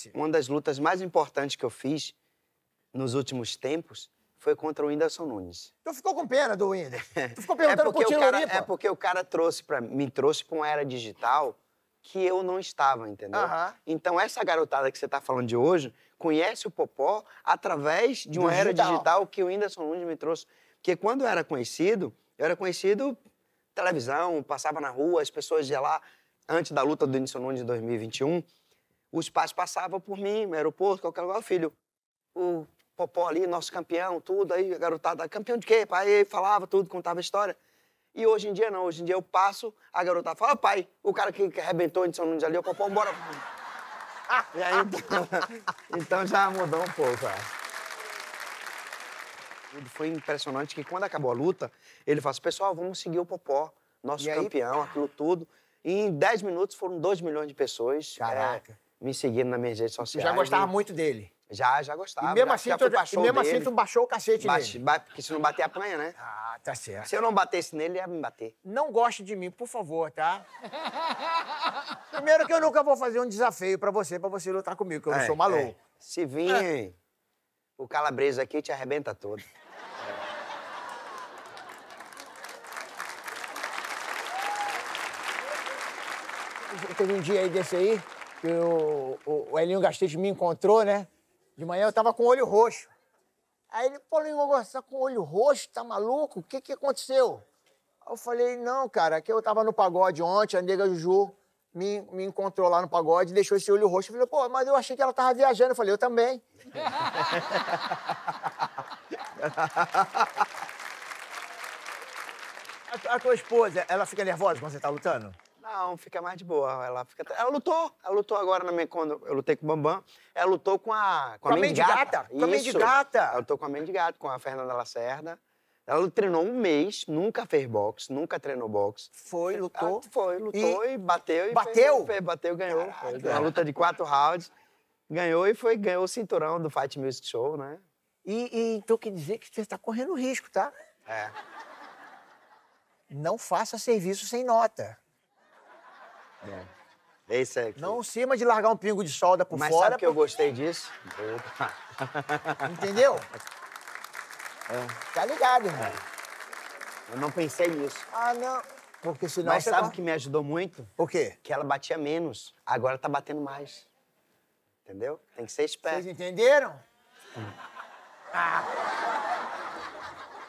boxe, uma das lutas mais importantes que eu fiz nos últimos tempos foi contra o Whindersson Nunes. Tu então ficou com pena do Whindersson? Tu ficou perguntando é porque o cara, É porque o cara trouxe pra, me trouxe pra uma era digital que eu não estava, entendeu? Então, essa garotada que você está falando de hoje conhece o Popó através de uma digital. era digital que o Whindersson Nunes me trouxe. Porque quando eu era conhecido, eu era conhecido televisão, passava na rua, as pessoas iam lá antes da luta do Whindersson Nunes de 2021. Os pais passavam por mim no aeroporto, qualquer lugar, o filho, o Popó ali, nosso campeão, tudo, aí a garotada, campeão de quê? Pai, falava tudo, contava a história. E hoje em dia não, hoje em dia eu passo, a garotada fala, pai, o cara que, que arrebentou em São Nunes ali, o Popó, bora. e aí, então, então, já mudou um pouco, acho. É. Foi impressionante que quando acabou a luta, ele falou assim, pessoal, vamos seguir o Popó, nosso e campeão, aí... aquilo tudo. E em 10 minutos foram 2 milhões de pessoas. É, Caraca. É, me seguindo nas minhas redes sociais. Já gostava e... muito dele? Já, já gostava. E mesmo assim já, assim, já tu, e mesmo assim dele. assim tu baixou o cacete nele? Ba... Porque se não bater, apanha, né? Ah, tá certo. Se eu não batesse nele, ia me bater. Não goste de mim, por favor, tá? Primeiro que eu nunca vou fazer um desafio pra você, pra você lutar comigo, que eu é, não sou maluco. É. Se vir é. o calabresa aqui, te arrebenta todo. Teve um dia aí desse aí, que o, o, o Elinho Gastete me encontrou, né? De manhã eu tava com o olho roxo. Aí ele, pô, Linho, você tá com o olho roxo, tá maluco? O que que aconteceu? Eu falei, não, cara, é que eu tava no pagode ontem, a nega Juju me, me encontrou lá no pagode, deixou esse olho roxo. Eu falei, pô, mas eu achei que ela tava viajando. Eu falei, eu também. a tua esposa, ela fica nervosa quando você tá lutando? Não, fica mais de boa. Ela, fica... ela lutou. Ela lutou agora na minha... quando eu lutei com o Bambam. Ela lutou com a. Com, com a, mendigata. Com a mendigata. Ela lutou com a mendigata, com a Fernanda Lacerda. Ela treinou um mês, nunca fez boxe, nunca treinou boxe. Foi, lutou. Ela ah, foi, lutou e, e bateu. E bateu? Fez, fez, bateu, ganhou. Caraca. Uma luta de quatro rounds. Ganhou e foi, ganhou o cinturão do Fight Music Show, né? E, e então quer dizer que você está correndo risco, tá? É. Não faça serviço sem nota. É. isso aí. Não cima de largar um pingo de solda por Mas fora. Mas sabe que eu gostei disso? Opa. Entendeu? É. Tá ligado, irmão. É. Eu não pensei nisso. Ah, não. Porque senão Mas sabe tá- o que me ajudou muito? O quê? Que ela batia menos. Agora tá batendo mais. Entendeu? Tem que ser esperto. Vocês entenderam? Hum. Ah.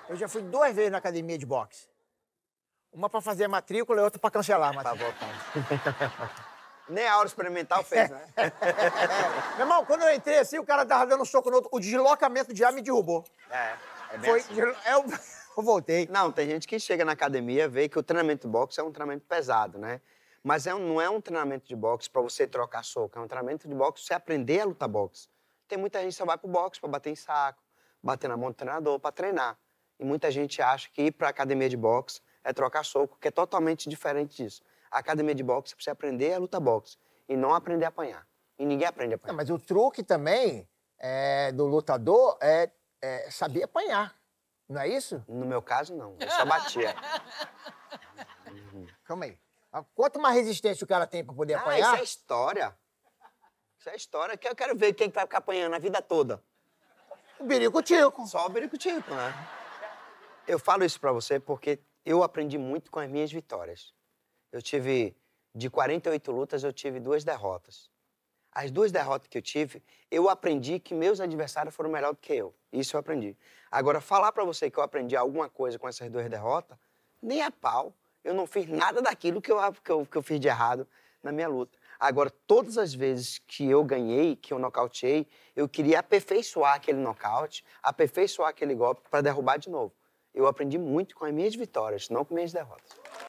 Eu já fui duas vezes na academia de boxe. Uma para fazer a matrícula e outra para cancelar a é matrícula. Tá Nem a aula experimental fez, né? É. É. Meu irmão, quando eu entrei assim, o cara tava dando um soco no outro. O deslocamento de ar me derrubou. É, é bem Foi, assim. eu, eu voltei. Não, tem gente que chega na academia vê que o treinamento de boxe é um treinamento pesado, né? Mas é não é um treinamento de boxe para você trocar soco. É um treinamento de boxe pra você aprender a lutar boxe. Tem muita gente que só vai pro boxe pra bater em saco, bater na mão do treinador, pra treinar. E muita gente acha que ir pra academia de boxe é trocar soco, que é totalmente diferente disso. A academia de boxe, você aprender a luta boxe e não aprender a apanhar. E ninguém aprende a apanhar. Não, mas o truque também é, do lutador é, é saber apanhar. Não é isso? No meu caso, não. Eu só batia. Uhum. Calma aí. Ah, quanto mais resistência o cara tem pra poder ah, apanhar... isso é história. Isso é história. Eu quero ver quem vai ficar apanhando a vida toda. O Birico Tico. Só o Birico Tico, né? Eu falo isso pra você porque eu aprendi muito com as minhas vitórias. Eu tive, de 48 lutas, eu tive duas derrotas. As duas derrotas que eu tive, eu aprendi que meus adversários foram melhor do que eu. Isso eu aprendi. Agora, falar para você que eu aprendi alguma coisa com essas duas derrotas, nem a é pau. Eu não fiz nada daquilo que eu, que eu, que eu fiz de errado na minha luta. Agora, todas as vezes que eu ganhei, que eu nocauteei, eu queria aperfeiçoar aquele nocaute, aperfeiçoar aquele golpe para derrubar de novo eu aprendi muito com as minhas vitórias, não com minhas derrotas.